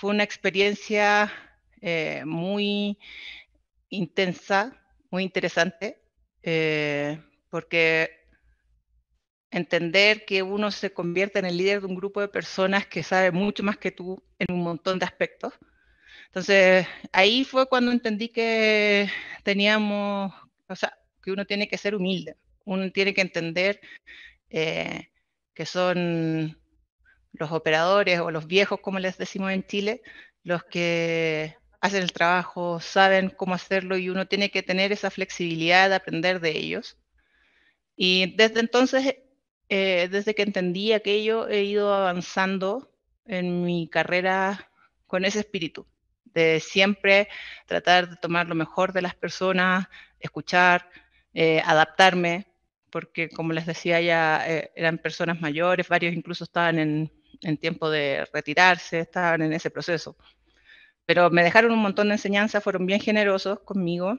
fue una experiencia eh, muy intensa, muy interesante, eh, porque entender que uno se convierte en el líder de un grupo de personas que sabe mucho más que tú en un montón de aspectos. Entonces, ahí fue cuando entendí que teníamos, o sea, que uno tiene que ser humilde, uno tiene que entender eh, que son los operadores o los viejos, como les decimos en Chile, los que hacen el trabajo, saben cómo hacerlo y uno tiene que tener esa flexibilidad de aprender de ellos. Y desde entonces, eh, desde que entendí aquello, he ido avanzando en mi carrera con ese espíritu, de siempre tratar de tomar lo mejor de las personas, escuchar, eh, adaptarme, porque como les decía ya eh, eran personas mayores, varios incluso estaban en en tiempo de retirarse, estaban en ese proceso. Pero me dejaron un montón de enseñanzas, fueron bien generosos conmigo